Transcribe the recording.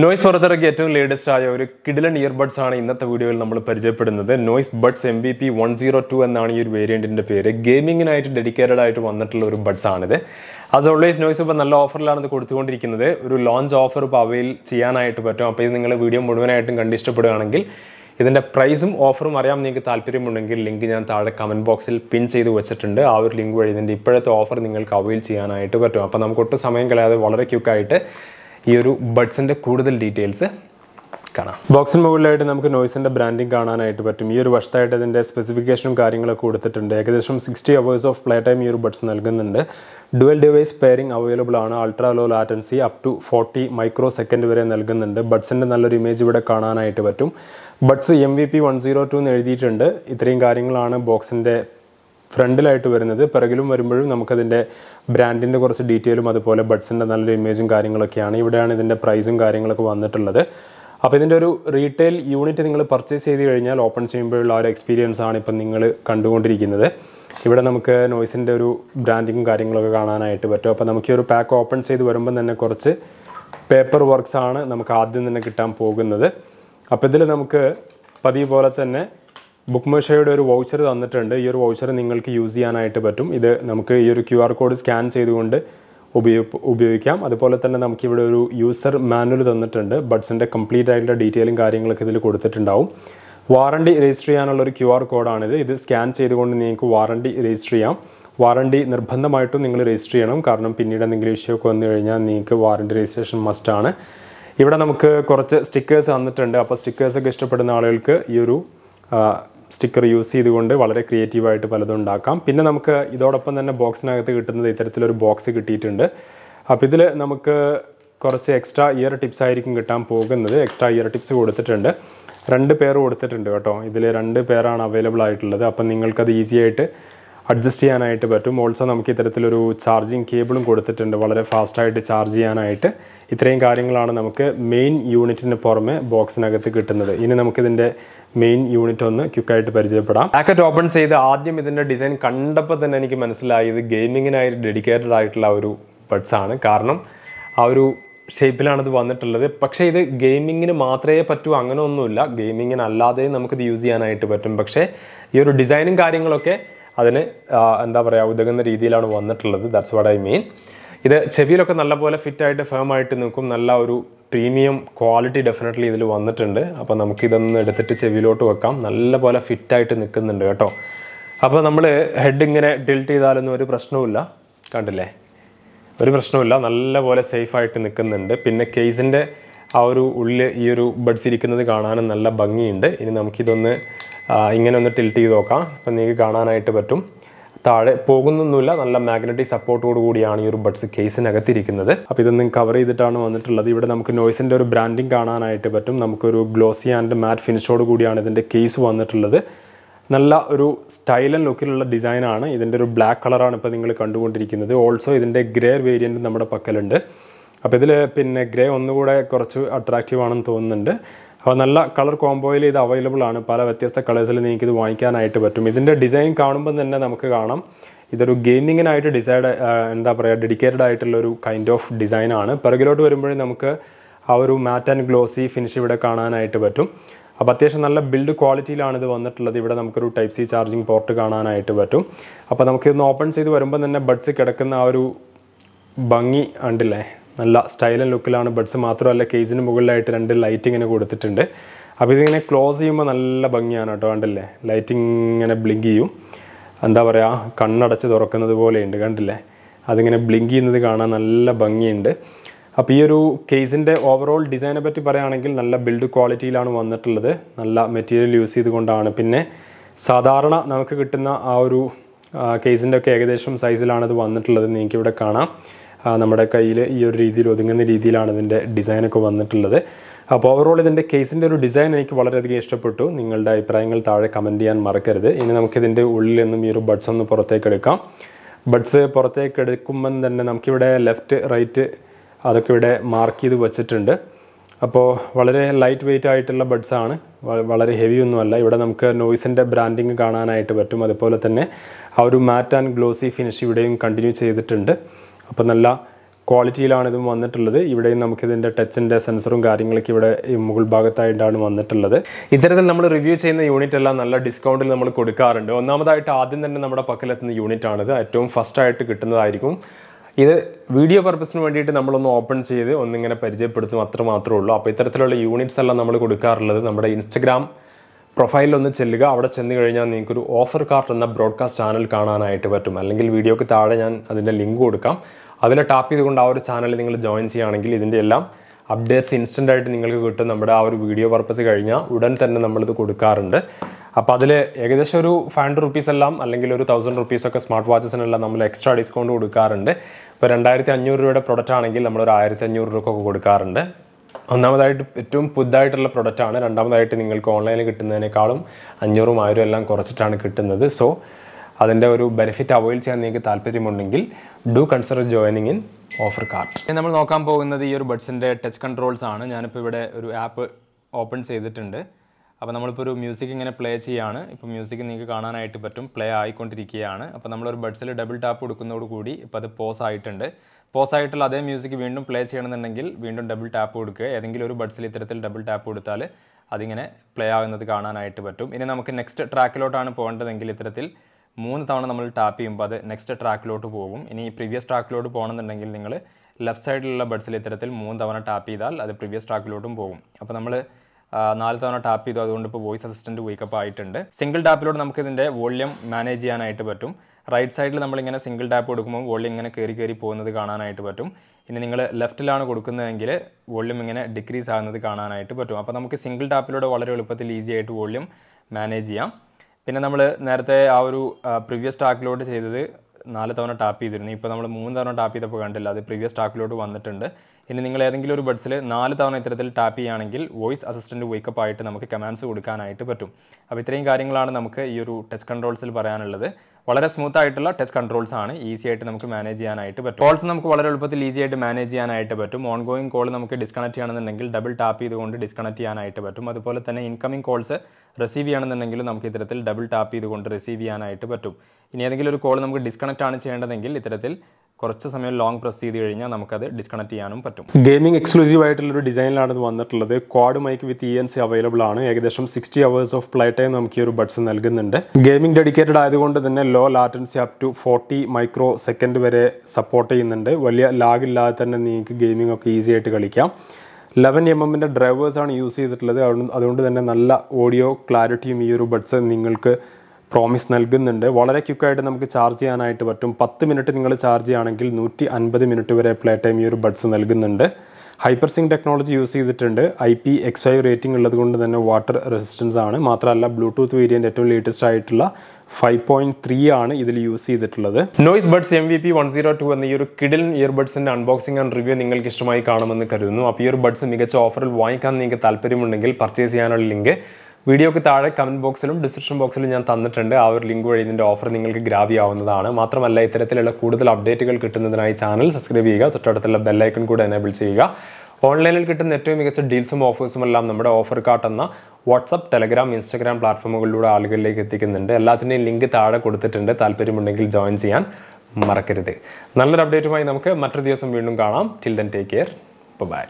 noise പുറത്തിറക്കിയ ഏറ്റവും latest ആയ ഒരു കിഡിലൻ ഇയർബഡ്സ് ആണ് ഇന്നത്തെ വീഡിയോയിൽ നമ്മൾ പരിചയപ്പെടുന്നത് Noise buds M B P one zero two എന്നാണ് ഈ ഒരു വേരിയൻറ്റിൻ്റെ പേര് ഗെയിമിങ്ങിനായിട്ട് ഡെഡിക്കേറ്റഡ് ആയിട്ട് വന്നിട്ടുള്ള ഒരു ബഡ്സ് ആണിത് ആസ് ഓൾവേസ് നോയ്സ് ഇപ്പോൾ നല്ല ഓഫറിലാണ് ഇത് കൊടുത്തുകൊണ്ടിരിക്കുന്നത് ഒരു ലോഞ്ച് ഓഫർ ഇപ്പോൾ അവയിൽ ചെയ്യാനായിട്ട് പറ്റും അപ്പോൾ ഇത് നിങ്ങൾ വീഡിയോ മുഴുവനായിട്ടും കണ്ടിഷ്ടപ്പെടുകയാണെങ്കിൽ ഇതിൻ്റെ പ്രൈസും ഓഫറും അറിയാൻ നിങ്ങൾക്ക് താല്പര്യമുണ്ടെങ്കിൽ ലിങ്ക് ഞാൻ താഴെ കമൻറ്റ് ബോക്സിൽ പിൻ ചെയ്ത് വെച്ചിട്ടുണ്ട് ആ ഒരു ലിങ്ക് വഴി ഇതിൻ്റെ ഇപ്പോഴത്തെ ഓഫർ നിങ്ങൾക്ക് അവയിൽ ചെയ്യാനായിട്ട് പറ്റും അപ്പോൾ നമുക്ക് ഒട്ടും സമയം കളയാതെ വളരെ ക്യൂക്കായിട്ട് ഈ ഒരു ബഡ്സിൻ്റെ കൂടുതൽ ഡീറ്റെയിൽസ് കാണാം ബോക്സിന് മുകളിലായിട്ട് നമുക്ക് നോയ്സിൻ്റെ ബ്രാൻഡിങ് കാണാനായിട്ട് പറ്റും ഈ ഒരു വർഷത്തായിട്ട് അതിൻ്റെ സ്പെസിഫിക്കേഷനും കാര്യങ്ങളൊക്കെ കൊടുത്തിട്ടുണ്ട് ഏകദേശം sixty hours of play time ഈ ഒരു ബഡ്സ് നൽകുന്നുണ്ട് ഡുവൽ ഡിവൈസ് പെയറിംഗ് അവൈലബിൾ ആണ് ultra low latency up to forty micro second വരെ നൽകുന്നുണ്ട് ബഡ്സിൻ്റെ നല്ലൊരു ഇമേജ് ഇവിടെ കാണാനായിട്ട് പറ്റും buds M V P one zero two എന്ന് എഴുതിയിട്ടുണ്ട് ഇത്രയും കാര്യങ്ങളാണ് ബോക്സിൻ്റെ ഫ്രണ്ടിലായിട്ട് വരുന്നത് പിറകിലും വരുമ്പോഴും നമുക്കതിൻ്റെ ബ്രാൻഡിൻ്റെ കുറച്ച് ഡീറ്റെയിലും അതുപോലെ ബഡ്സിൻ്റെ നല്ലൊരു ഇമേജും കാര്യങ്ങളൊക്കെയാണ് ഇവിടെയാണ് ഇതിൻ്റെ പ്രൈസും കാര്യങ്ങളൊക്കെ വന്നിട്ടുള്ളത് അപ്പോൾ ഇതിൻ്റെ ഒരു റീറ്റെയിൽ യൂണിറ്റ് നിങ്ങൾ പർച്ചേസ് ചെയ്ത് കഴിഞ്ഞാൽ ഓപ്പൺ ചെയ്യുമ്പോഴുള്ള ആ ഒരു എക്സ്പീരിയൻസ് ആണ് ഇപ്പം നിങ്ങൾ കണ്ടുകൊണ്ടിരിക്കുന്നത് ഇവിടെ നമുക്ക് നോയ്സിൻ്റെ ഒരു ബ്രാൻഡിങ്ങും കാര്യങ്ങളൊക്കെ കാണാനായിട്ട് പറ്റും അപ്പോൾ നമുക്ക് ഈ ഒരു പാക്ക് ഓപ്പൺ ചെയ്ത് വരുമ്പം തന്നെ കുറച്ച് പേപ്പർ വർക്ക്സാണ് ആണ് നമുക്ക് ആദ്യം തന്നെ കിട്ടാൻ പോകുന്നത് അപ്പോൾ ഇതിൽ നമുക്ക് പതിവ് പോലെ തന്നെ ബുക്ക് മഷയുടെ ഒരു വൗച്ചർ തന്നിട്ടുണ്ട് ഈ ഒരു വൗച്ചർ നിങ്ങൾക്ക് യൂസ് ചെയ്യാനായിട്ട് പറ്റും ഇത് നമുക്ക് ഈ ഒരു ക്യു ആർ കോഡ് സ്കാൻ ചെയ്തുകൊണ്ട് ഉപയോഗ ഉപയോഗിക്കാം അതുപോലെ തന്നെ നമുക്കിവിടെ ഒരു യൂസർ മാനുവൽ തന്നിട്ടുണ്ട് ബഡ്സിൻ്റെ കംപ്ലീറ്റ് ആയിട്ടുള്ള ഡീറ്റെയിലും കാര്യങ്ങളൊക്കെ ഇതിൽ കൊടുത്തിട്ടുണ്ടാവും വാറണ്ടി രജിസ്റ്റർ ചെയ്യാനുള്ള ഒരു ക്യു ആർ കോഡാണിത് ഇത് സ്കാൻ ചെയ്തുകൊണ്ട് നിങ്ങൾക്ക് വാറണ്ടി രജിസ്റ്റർ ചെയ്യാം വാറണ്ടി നിർബന്ധമായിട്ടും നിങ്ങൾ രജിസ്റ്റർ ചെയ്യണം കാരണം പിന്നീട് എന്തെങ്കിലും ഒക്കെ വന്നു കഴിഞ്ഞാൽ നിങ്ങൾക്ക് വാറണ്ടി രജിസ്ട്രേഷൻ മസ്റ്റാണ് ഇവിടെ നമുക്ക് കുറച്ച് സ്റ്റിക്കേഴ്സ് തന്നിട്ടുണ്ട് അപ്പോൾ സ്റ്റിക്കേഴ്സൊക്കെ ഇഷ്ടപ്പെടുന്ന ആളുകൾക്ക് ഈ ഒരു സ്റ്റിക്കർ യൂസ് ചെയ്തുകൊണ്ട് വളരെ ക്രിയേറ്റീവായിട്ട് പലതും ഉണ്ടാക്കാം പിന്നെ നമുക്ക് ഇതോടൊപ്പം തന്നെ ബോക്സിനകത്ത് കിട്ടുന്നത് ഇത്തരത്തിലൊരു ബോക്സ് കിട്ടിയിട്ടുണ്ട് അപ്പോൾ ഇതിൽ നമുക്ക് കുറച്ച് എക്സ്ട്രാ ഇയർ ടിപ്സ് ആയിരിക്കും കിട്ടാൻ പോകുന്നത് എക്സ്ട്രാ ഇയർ ടിപ്സ് കൊടുത്തിട്ടുണ്ട് രണ്ട് പേർ കൊടുത്തിട്ടുണ്ട് കേട്ടോ ഇതിൽ രണ്ട് പേരാണ് അവൈലബിൾ ആയിട്ടുള്ളത് അപ്പം നിങ്ങൾക്കത് ഈസി ആയിട്ട് അഡ്ജസ്റ്റ് ചെയ്യാനായിട്ട് പറ്റും ഓൾസോ നമുക്ക് ഇത്തരത്തിലൊരു ചാർജിങ് കേബിളും കൊടുത്തിട്ടുണ്ട് വളരെ ഫാസ്റ്റായിട്ട് ചാർജ് ചെയ്യാനായിട്ട് ഇത്രയും കാര്യങ്ങളാണ് നമുക്ക് മെയിൻ യൂണിറ്റിന് പുറമെ ബോക്സിനകത്ത് കിട്ടുന്നത് ഇനി നമുക്കിതിൻ്റെ മെയിൻ യൂണിറ്റ് ഒന്ന് ക്യുക്കായിട്ട് പരിചയപ്പെടാം പാക്കറ്റ് ഓപ്പൺ ചെയ്ത് ആദ്യം ഇതിൻ്റെ ഡിസൈൻ കണ്ടപ്പോൾ തന്നെ എനിക്ക് മനസ്സിലായി ഇത് ഗെയിമിങ്ങിനായി ഡെഡിക്കേറ്റഡ് ആയിട്ടുള്ള ഒരു ബഡ്സാണ് കാരണം ആ ഒരു ഷേപ്പിലാണിത് വന്നിട്ടുള്ളത് പക്ഷേ ഇത് ഗെയിമിങ്ങിന് മാത്രമേ പറ്റൂ അങ്ങനെ ഒന്നുമില്ല ഗെയിമിങ്ങിനല്ലാതെയും നമുക്കിത് യൂസ് ചെയ്യാനായിട്ട് പറ്റും പക്ഷേ ഈ ഒരു ഡിസൈനും കാര്യങ്ങളൊക്കെ അതിന് എന്താ പറയുക ഉതകുന്ന രീതിയിലാണ് വന്നിട്ടുള്ളത് ദാറ്റ്സ് വാട്ട് ഐ മീൻ ഇത് ചെവിയിലൊക്കെ നല്ലപോലെ ഫിറ്റായിട്ട് ഫേമായിട്ട് നിൽക്കും നല്ല ഒരു പ്രീമിയം ക്വാളിറ്റി ഡെഫിനറ്റ്ലി ഇതിൽ വന്നിട്ടുണ്ട് അപ്പോൾ നമുക്കിതൊന്ന് എടുത്തിട്ട് ചെവിയിലോട്ട് വെക്കാം നല്ലപോലെ ഫിറ്റായിട്ട് നിൽക്കുന്നുണ്ട് കേട്ടോ അപ്പോൾ നമ്മൾ ഹെഡ് ഇങ്ങനെ ഡിൽറ്റ് ചെയ്താലൊന്നും ഒരു പ്രശ്നവുമില്ല കണ്ടില്ലേ ഒരു പ്രശ്നവുമില്ല നല്ലപോലെ സേഫായിട്ട് നിൽക്കുന്നുണ്ട് പിന്നെ കേസിൻ്റെ ആ ഒരു ഉള്ളിൽ ഈ ഒരു ബഡ്സ് ഇരിക്കുന്നത് കാണാനും നല്ല ഭംഗിയുണ്ട് ഇനി നമുക്കിതൊന്ന് ഇങ്ങനെ ഒന്ന് ടിൽറ്റ് ചെയ്ത് നോക്കാം അപ്പം നിങ്ങൾക്ക് കാണാനായിട്ട് പറ്റും താഴെ പോകുന്നൊന്നുമില്ല നല്ല മാഗ്നറ്റിക് സപ്പോർട്ടോട് കൂടിയാണ് ഈ ഒരു ബഡ്സ് കേസിനകത്തിരിക്കുന്നത് അപ്പോൾ ഇതൊന്നും കവർ ചെയ്തിട്ടാണ് വന്നിട്ടുള്ളത് ഇവിടെ നമുക്ക് നോയ്സിൻ്റെ ഒരു ബ്രാൻഡിങ് കാണാനായിട്ട് പറ്റും നമുക്കൊരു ഗ്ലോസി ആൻഡ് മാറ്റ് ഫിനിഷോട് കൂടിയാണ് ഇതിൻ്റെ കേസ് വന്നിട്ടുള്ളത് നല്ല ഒരു സ്റ്റൈൽ ആൻഡ് ലുക്കിലുള്ള ഡിസൈനാണ് ഇതിൻ്റെ ഒരു ബ്ലാക്ക് കളറാണ് ഇപ്പോൾ നിങ്ങൾ കണ്ടുകൊണ്ടിരിക്കുന്നത് ഓൾസോ ഇതിൻ്റെ ഗ്രേ വേരിയൻറ്റ് നമ്മുടെ പക്കലുണ്ട് അപ്പോൾ ഇതിൽ പിന്നെ ഗ്രേ ഒന്നുകൂടെ കുറച്ച് അട്രാക്റ്റീവ് ആണെന്ന് തോന്നുന്നുണ്ട് അപ്പോൾ നല്ല കളർ കോംബോയിൽ ഇത് അവൈലബിൾ ആണ് പല വ്യത്യസ്ത കളേഴ്സിൽ നിങ്ങൾക്ക് ഇത് വാങ്ങിക്കാനായിട്ട് പറ്റും ഇതിൻ്റെ ഡിസൈൻ കാണുമ്പോൾ തന്നെ നമുക്ക് കാണാം ഇതൊരു ഗെയിമിങ്ങിനായിട്ട് ഡിസൈഡ് എന്താ പറയുക ഡെഡിക്കേറ്റഡ് ആയിട്ടുള്ള ഒരു കൈൻഡ് ഓഫ് ഡിസൈനാണ് പിറകിലോട്ട് വരുമ്പോഴേ നമുക്ക് ആ ഒരു മാറ്റ് ആൻഡ് ഗ്ലോസി ഫിനിഷ് ഇവിടെ കാണാനായിട്ട് പറ്റും അപ്പോൾ അത്യാവശ്യം നല്ല ബിൽഡ് ക്വാളിറ്റിയിലാണ് ഇത് വന്നിട്ടുള്ളത് ഇവിടെ നമുക്കൊരു ടൈപ്പ് സി ചാർജിങ് പോർട്ട് കാണാനായിട്ട് പറ്റും അപ്പോൾ നമുക്കിതൊന്ന് ഓപ്പൺ ചെയ്ത് വരുമ്പോൾ തന്നെ ബഡ്സ് കിടക്കുന്ന ആ ഒരു ഭംഗി ഉണ്ടല്ലേ നല്ല ആൻഡ് ലുക്കിലാണ് ബഡ്സ് മാത്രമല്ല കേസിന് മുകളിലായിട്ട് രണ്ട് ലൈറ്റ് ഇങ്ങനെ കൊടുത്തിട്ടുണ്ട് അപ്പോൾ ഇതിങ്ങനെ ക്ലോസ് ചെയ്യുമ്പോൾ നല്ല ഭംഗിയാണ് കേട്ടോ കണ്ടില്ലേ ലൈറ്റിംഗ് ഇങ്ങനെ ബ്ലിങ്ക് ചെയ്യും എന്താ പറയുക കണ്ണടച്ച് തുറക്കുന്നത് പോലെയുണ്ട് കണ്ടില്ലേ അതിങ്ങനെ ബ്ലിങ്ക് ചെയ്യുന്നത് കാണാൻ നല്ല ഭംഗിയുണ്ട് അപ്പോൾ ഈ ഒരു കേസിൻ്റെ ഓവറോൾ ഡിസൈനെ പറ്റി പറയുകയാണെങ്കിൽ നല്ല ബിൽഡ് ക്വാളിറ്റിയിലാണ് വന്നിട്ടുള്ളത് നല്ല മെറ്റീരിയൽ യൂസ് ചെയ്തുകൊണ്ടാണ് പിന്നെ സാധാരണ നമുക്ക് കിട്ടുന്ന ആ ഒരു കേസിൻ്റെ ഒക്കെ ഏകദേശം സൈസിലാണ് ഇത് വന്നിട്ടുള്ളത് നിങ്ങൾക്കിവിടെ കാണാം നമ്മുടെ കയ്യിൽ ഈ ഒരു രീതിയിൽ ഒതുങ്ങുന്ന രീതിയിലാണ് ഇതിൻ്റെ ഡിസൈനൊക്കെ വന്നിട്ടുള്ളത് അപ്പോൾ ഓവറോൾ ഇതിൻ്റെ കേസിൻ്റെ ഒരു ഡിസൈൻ എനിക്ക് വളരെയധികം ഇഷ്ടപ്പെട്ടു നിങ്ങളുടെ അഭിപ്രായങ്ങൾ താഴെ കമൻറ്റ് ചെയ്യാൻ മറക്കരുത് ഇനി നമുക്കിതിൻ്റെ ഉള്ളിൽ നിന്നും ഈ ഒരു ബഡ്സ് ഒന്ന് പുറത്തേക്ക് എടുക്കാം ബഡ്സ് പുറത്തേക്ക് എടുക്കുമ്പം തന്നെ നമുക്കിവിടെ ലെഫ്റ്റ് റൈറ്റ് അതൊക്കെ ഇവിടെ മാർക്ക് ചെയ്ത് വെച്ചിട്ടുണ്ട് അപ്പോൾ വളരെ ലൈറ്റ് വെയിറ്റ് ആയിട്ടുള്ള ബഡ്സാണ് വളരെ ഹെവി ഒന്നുമല്ല ഇവിടെ നമുക്ക് നോയ്സിൻ്റെ ബ്രാൻഡിങ് കാണാനായിട്ട് പറ്റും അതുപോലെ തന്നെ ആ ഒരു മാറ്റ് ആൻഡ് ഗ്ലോസി ഫിനിഷ് ഇവിടെയും കണ്ടിന്യൂ ചെയ്തിട്ടുണ്ട് അപ്പോൾ നല്ല ക്വാളിറ്റിയിലാണ് ഇത് വന്നിട്ടുള്ളത് ഇവിടെയും നമുക്കിതിൻ്റെ ടച്ചിൻ്റെ സെൻസറും കാര്യങ്ങളൊക്കെ ഇവിടെ മുകൾ ഭാഗത്തായിട്ടാണ് വന്നിട്ടുള്ളത് ഇത്തരത്തിൽ നമ്മൾ റിവ്യൂ ചെയ്യുന്ന യൂണിറ്റ് എല്ലാം നല്ല ഡിസ്കൗണ്ടിൽ നമ്മൾ കൊടുക്കാറുണ്ട് ഒന്നാമതായിട്ട് ആദ്യം തന്നെ നമ്മുടെ പക്കലെത്തുന്ന യൂണിറ്റാണിത് ഏറ്റവും ഫസ്റ്റായിട്ട് കിട്ടുന്നതായിരിക്കും ഇത് വീഡിയോ പർപ്പസിന് വേണ്ടിയിട്ട് നമ്മളൊന്ന് ഓപ്പൺ ചെയ്ത് ഒന്നിങ്ങനെ പരിചയപ്പെടുത്തും അത്ര മാത്രമേ ഉള്ളൂ അപ്പോൾ ഇത്തരത്തിലുള്ള യൂണിറ്റ്സ് എല്ലാം നമ്മൾ കൊടുക്കാറുള്ളത് നമ്മുടെ ഇൻസ്റ്റഗ്രാം പ്രൊഫൈലിലൊന്ന് ചെല്ലുക അവിടെ ചെന്ന് കഴിഞ്ഞാൽ നിങ്ങൾക്കൊരു ഓഫർ കാർഡ് എന്ന ബ്രോഡ്കാസ്റ്റ് ചാനൽ കാണാനായിട്ട് പറ്റും അല്ലെങ്കിൽ വീഡിയോക്ക് താഴെ ഞാൻ അതിൻ്റെ ലിങ്ക് കൊടുക്കാം അതിൽ ടാപ്പ് ചെയ്തുകൊണ്ട് ആ ഒരു ചാനൽ നിങ്ങൾ ജോയിൻ ചെയ്യുകയാണെങ്കിൽ ഇതിൻ്റെ എല്ലാം അപ്ഡേറ്റ്സ് ഇൻസ്റ്റൻ്റ് ആയിട്ട് നിങ്ങൾക്ക് കിട്ടും നമ്മുടെ ആ ഒരു വീഡിയോ പർപ്പസ് കഴിഞ്ഞാൽ ഉടൻ തന്നെ നമ്മളിത് കൊടുക്കാറുണ്ട് അപ്പോൾ അതിൽ ഏകദേശം ഒരു ഫൈവ് ഹൺഡ്രഡ് റുപ്പീസ് എല്ലാം അല്ലെങ്കിൽ ഒരു തൗസൻഡ് റുപ്പീസ് ഒക്കെ സ്മാർട്ട് വാച്ചസിനെല്ലാം നമ്മൾ എക്സ്ട്രാ ഡിസ്കൗണ്ട് കൊടുക്കാറുണ്ട് ഇപ്പോൾ രണ്ടായിരത്തി അഞ്ഞൂറ് രൂപയുടെ പ്രൊഡക്റ്റ് ആണെങ്കിൽ നമ്മൾ ഒരു ആയിരത്തി അഞ്ഞൂറ് രൂപക്കൊക്കെ കൊടുക്കാറുണ്ട് ഒന്നാമതായിട്ട് ഏറ്റവും പുതുതായിട്ടുള്ള പ്രൊഡക്റ്റ് ആണ് രണ്ടാമതായിട്ട് നിങ്ങൾക്ക് ഓൺലൈനിൽ കിട്ടുന്നതിനേക്കാളും അഞ്ഞൂറും ആയിരം എല്ലാം കുറച്ചിട്ടാണ് കിട്ടുന്നത് സോ അതിൻ്റെ ഒരു ബെനിഫിറ്റ് അവോയ്ഡ് ചെയ്യാൻ നിങ്ങൾക്ക് താല്പര്യമുണ്ടെങ്കിൽ do consider joining in offer cart നമ്മൾ നോക്കാൻ പോകുന്നത് ഈ ഒരു ബഡ്സിൻ്റെ ടച്ച് കൺട്രോൾസ് ആണ് ഞാനിപ്പോൾ ഇവിടെ ഒരു ആപ്പ് ഓപ്പൺ ചെയ്തിട്ടുണ്ട് അപ്പോൾ നമ്മളിപ്പോൾ ഒരു മ്യൂസിക് ഇങ്ങനെ പ്ലേ ചെയ്യുകയാണ് ഇപ്പോൾ മ്യൂസിക് നിങ്ങൾക്ക് കാണാനായിട്ട് പറ്റും പ്ലേ ആയിക്കൊണ്ടിരിക്കുകയാണ് അപ്പോൾ നമ്മളൊരു ബഡ്സിൽ ഡബിൾ ടാപ്പ് കൊടുക്കുന്നതോടുകൂടി ഇപ്പോൾ അത് പോസ് ആയിട്ടുണ്ട് പോസ് ആയിട്ടുള്ള അതേ മ്യൂസിക് വീണ്ടും പ്ലേ ചെയ്യണമെന്നുണ്ടെങ്കിൽ വീണ്ടും ഡബിൾ ടാപ്പ് കൊടുക്കുക ഏതെങ്കിലും ഒരു ബഡ്സിൽ ഇത്തരത്തിൽ ഡബിൾ ടാപ്പ് കൊടുത്താൽ അതിങ്ങനെ പ്ലേ ആകുന്നത് കാണാനായിട്ട് പറ്റും ഇനി നമുക്ക് നെക്സ്റ്റ് ട്രാക്കിലോട്ടാണ് പോകേണ്ടതെങ്കിൽ ഇത്തരത്തിൽ മൂന്ന് തവണ നമ്മൾ ടാപ്പ് ചെയ്യുമ്പോൾ അത് നെക്സ്റ്റ് ട്രാക്കിലോട്ട് പോകും ഇനി പ്രീവിയസ് ട്രാക്കിലോട്ട് പോകണമെന്നുണ്ടെങ്കിൽ നിങ്ങൾ ലെഫ്റ്റ് സൈഡിലുള്ള ബഡ്സിൽ ഇത്തരത്തിൽ മൂന്ന് തവണ ടാപ്പ് ചെയ്താൽ അത് പ്രീവിയസ് ട്രാക്കിലോട്ടും പോകും അപ്പോൾ നമ്മൾ നാല് തവണ ടാപ്പ് ചെയ്തു അതുകൊണ്ട് ഇപ്പോൾ വോയിസ് അസിസ്റ്റൻറ്റ് വീക്കപ്പ് ആയിട്ടുണ്ട് സിംഗിൾ ടാപ്പിലൂടെ നമുക്ക് ഇതിൻ്റെ വോള്യം മാനേജ് ചെയ്യാനായിട്ട് പറ്റും റൈറ്റ് സൈഡിൽ നമ്മളിങ്ങനെ സിംഗിൾ ടാപ്പ് കൊടുക്കുമ്പോൾ വോള്യം ഇങ്ങനെ കയറി കയറി പോകുന്നത് കാണാനായിട്ട് പറ്റും ഇനി നിങ്ങൾ ലെഫ്റ്റിലാണ് കൊടുക്കുന്നതെങ്കിൽ വോള്യം ഇങ്ങനെ ഡിക്രീസ് ആകുന്നത് കാണാനായിട്ട് പറ്റും അപ്പോൾ നമുക്ക് സിംഗിൾ ടാപ്പിലൂടെ വളരെ എളുപ്പത്തിൽ ഈസി ആയിട്ട് വോള്യം മാനേജ് ചെയ്യാം പിന്നെ നമ്മൾ നേരത്തെ ആ ഒരു പ്രീവിയസ് ടാക്കിലോട്ട് ചെയ്തത് നാല് തവണ ടാപ്പ് ചെയ്തിരുന്നു ഇപ്പോൾ നമ്മൾ മൂന്ന് തവണ ടാപ്പ് ചെയ്തപ്പോൾ കണ്ടില്ല അത് പ്രീവിയസ് ടാക്കിലോട്ട് വന്നിട്ടുണ്ട് ഇനി നിങ്ങൾ ഏതെങ്കിലും ഒരു ബഡ്സിൽ നാല് തവണ ഇത്തരത്തിൽ ടാപ്പ് ചെയ്യുകയാണെങ്കിൽ വോയിസ് അസിസ്റ്റൻറ്റ് വേക്കപ്പ് ആയിട്ട് നമുക്ക് കമാൻഡ്സ് കൊടുക്കാനായിട്ട് പറ്റും അപ്പോൾ ഇത്രയും കാര്യങ്ങളാണ് നമുക്ക് ഈ ഒരു ടച്ച് കൺട്രോൾസിൽ പറയാനുള്ളത് വളരെ സ്മൂത്ത് ആയിട്ടുള്ള ടച്ച് കൺട്രോൾസ് ആണ് ഈസി ആയിട്ട് നമുക്ക് മാനേജ് ചെയ്യാനായിട്ട് പറ്റും കോൾസ് നമുക്ക് വളരെ എളുപ്പത്തിൽ ഈസി ആയിട്ട് മാനേജ് ചെയ്യാനായിട്ട് പറ്റും ഓൺ ഗോയിങ് കോൾ നമുക്ക് ഡിസ്കണക്ട് ചെയ്യണമെന്നുണ്ടെങ്കിൽ ഡബിൾ ടാപ്പ് ചെയ്തുകൊണ്ട് ഡിസ്കണക്ട് ചെയ്യാനായിട്ട് പറ്റും അതുപോലെ തന്നെ ഇൻകമിംഗ് കോൾസ് റിസീവ് ചെയ്യണമെന്നുണ്ടെങ്കിലും നമുക്ക് ഇത്തരത്തിൽ ഡബിൾ ടാപ്പ് ചെയ്തുകൊണ്ട് റിസീവ് ചെയ്യാനായിട്ട് പറ്റും ഇനി ഏതെങ്കിലും ഒരു കോൾ നമുക്ക് ഡിസ്കണക്റ്റ് ആണ് ചെയ്യേണ്ടതെങ്കിൽ ഇത്തരത്തിൽ കുറച്ച് സമയം ലോങ് പ്രസ് ചെയ്ത് കഴിഞ്ഞാൽ നമുക്കത് ഡിസ്കണക്ട് ചെയ്യാനും പറ്റും ഗെയിമിംഗ് എക്സ്ക്ലൂസീവ് ആയിട്ടുള്ളൊരു ഡിസൈനിലാണ് ഇത് വന്നിട്ടുള്ളത് quad mic with E N C available ആണ് ഏകദേശം sixty hours of play time നമുക്ക് ഈ ഒരു ബഡ്സ് നൽകുന്നുണ്ട് ഗെയിമിംഗ് ഡെഡിക്കേറ്റഡ് ആയതുകൊണ്ട് തന്നെ low latency up to forty micro second വരെ സപ്പോർട്ട് ചെയ്യുന്നുണ്ട് വലിയ ലാഗ് ഇല്ലാതെ തന്നെ നിങ്ങൾക്ക് ഗെയിമിംഗ് ഒക്കെ ഈസി ആയിട്ട് കളിക്കാം ലെവൻ എം എമ്മിൻ്റെ ഡ്രൈവേഴ്സാണ് യൂസ് ചെയ്തിട്ടുള്ളത് അതുകൊണ്ട് തന്നെ നല്ല ഓഡിയോ ക്ലാരിറ്റിയും ഈ ഒരു ബഡ്സ് നിങ്ങൾക്ക് പ്രോമിസ് നൽകുന്നുണ്ട് വളരെ ക്യുക്കായിട്ട് നമുക്ക് ചാർജ് ചെയ്യാനായിട്ട് പറ്റും പത്ത് മിനിറ്റ് നിങ്ങൾ ചാർജ് ചെയ്യുകയാണെങ്കിൽ നൂറ്റി അൻപത് മിനിറ്റ് വരെ പ്ലേ ടൈം ഈ ഒരു ബഡ്സ് നൽകുന്നുണ്ട് ഹൈപ്പർ സിങ് ടെക്നോളജി യൂസ് ചെയ്തിട്ടുണ്ട് I P X five rating ഉള്ളത് കൊണ്ട് തന്നെ വാട്ടർ റെസിസ്റ്റൻസ് ആണ് മാത്രമല്ല ബ്ലൂടൂത്ത് വേരിയൻ്റ് ഏറ്റവും ലേറ്റസ്റ്റ് ആയിട്ടുള്ള ഫൈവ് പോയിന്റ് ത്രീ ആണ് ഇതിൽ യൂസ് ചെയ്തിട്ടുള്ളത് Noise buds M V P one zero two എന്ന ഈ ഒരു കിഡിൽ ഇയർബഡ്സിൻ്റെ അൺബോക്സിംഗ് ആൻഡ് റിവ്യൂ നിങ്ങൾക്ക് ഇഷ്ടമായി കാണുമെന്ന് കരുതുന്നു അപ്പോൾ ഈ ഒരു ബഡ്സ് മികച്ച ഓഫറിൽ വാങ്ങിക്കാൻ നിങ്ങൾക്ക് താല്പര്യമുണ്ടെങ്കിൽ പർച്ചേസ് ചെയ്യാനുള്ള ലിങ്ക് വീഡിയോക്ക് താഴെ കമൻറ്റ് ബോക്സിലും ഡിസ്ക്രിപ്ഷൻ ബോക്സിലും ഞാൻ തന്നിട്ടുണ്ട് ആ ഒരു ലിങ്ക് വഴി ഇതിൻ്റെ ഓഫർ നിങ്ങൾക്ക് ഗ്രാബ് ചെയ്യാവുന്നതാണ് മാത്രമല്ല ഇത്തരത്തിലുള്ള കൂടുതൽ അപ്ഡേറ്റുകൾ കിട്ടുന്നതിനായി ചാനൽ സബ്സ്ക്രൈബ് ചെയ്യുക തൊട്ടടുത്തുള്ള ബെല്ലൈക്കൺ കൂടെ എനേബിൾ ചെയ്യുക ഓൺലൈനിൽ കിട്ടുന്ന ഏറ്റവും മികച്ച ഡീൽസും ഓഫേഴ്സും എല്ലാം നമ്മുടെ ഓഫർ കാർട്ട് എന്ന വാട്സപ്പ് ടെലഗ്രാം ഇൻസ്റ്റഗ്രാം പ്ലാറ്റ്ഫോമുകളിലൂടെ ആളുകളിലേക്ക് എത്തിക്കുന്നുണ്ട് എല്ലാത്തിൻ്റെയും ലിങ്ക് താഴെ കൊടുത്തിട്ടുണ്ട് താല്പര്യമുണ്ടെങ്കിൽ ജോയിൻ ചെയ്യാൻ മറക്കരുത് നല്ലൊരു അപ്ഡേറ്റുമായി നമുക്ക് മറ്റൊരു ദിവസം വീണ്ടും കാണാം till then take care by